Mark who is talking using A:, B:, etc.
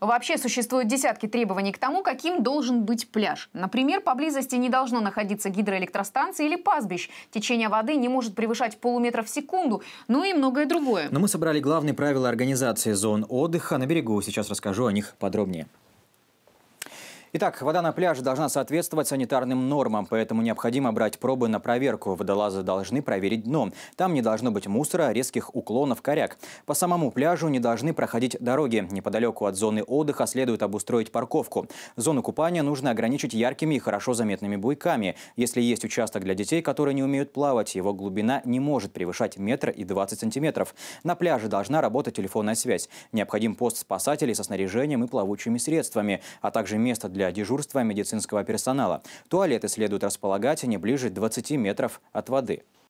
A: Вообще существуют десятки требований к тому, каким должен быть пляж. Например, поблизости не должно находиться гидроэлектростанции или пастбищ. Течение воды не может превышать полуметра в секунду, ну и многое другое.
B: Но мы собрали главные правила организации зон отдыха на берегу. Сейчас расскажу
C: о них подробнее.
B: Итак, вода на пляже должна соответствовать санитарным нормам, поэтому необходимо брать пробы на проверку. Водолазы должны проверить дно. Там не должно быть мусора, резких уклонов, коряк. По самому пляжу не должны проходить дороги. Неподалеку от зоны отдыха следует обустроить парковку. Зону купания нужно ограничить яркими и хорошо заметными буйками. Если есть участок для детей, которые не умеют плавать, его глубина не может превышать метр и 20 сантиметров. На пляже должна работать телефонная связь. Необходим пост спасателей со снаряжением и плавучими средствами, а также место для для дежурства медицинского персонала. Туалеты следует располагать не ближе 20 метров от воды.